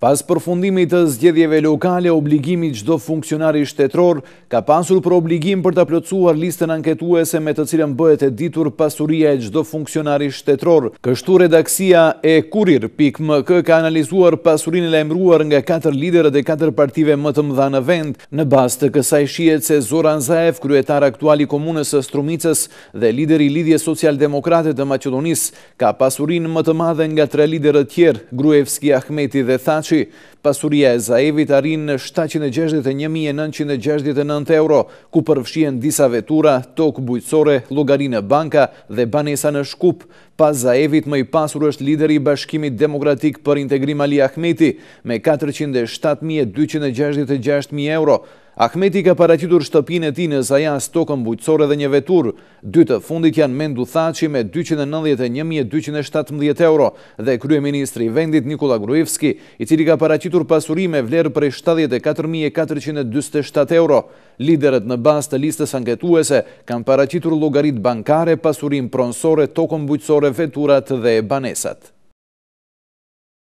Pas përfundimit të zgjedhjeve lokale, obligimi qdo funksionari shtetror ka pasur për obligim për të plëcuar listën anketuese me të cilën bëhet e ditur pasuria e qdo funksionari shtetror. Kështu redaksia e kurir, pik më kë ka analizuar pasurin e lemruar nga 4 liderët e 4 partive më të mëdha në vend, në bastë të kësaj shiet se Zoran Zaev, kryetar aktuali komunës e Strumicës dhe lideri Lidje Socialdemokratit të Macedonis, ka pasurin më të madhe nga 3 liderët tjerë, Gruevski Ahmeti dhe Thaci, Balçi. Pasuria e Zaevit arrin në 761.969 euro, ku përfshien disa vetura, tokë bujtësore, logarinë banka dhe banesa në Shkup. Pas Zaevit më i pasur është lideri Bashkimit Demokratik për Integrim Ali Ahmeti me 407.266.000 euro, Ahmeti ka paracitur shtëpin e ti në zaja stokën bujtësore dhe një vetur. Dytë fundit janë mendu thaci me 291.217 euro dhe krye ministri vendit Nikola Gruivski, i cili ka paracitur pasurime vlerë për 74.427 euro. Lideret në bas të listës anketuese kanë paracitur logarit bankare, pasurim pronsore, tokën bujtësore, veturat dhe banesat.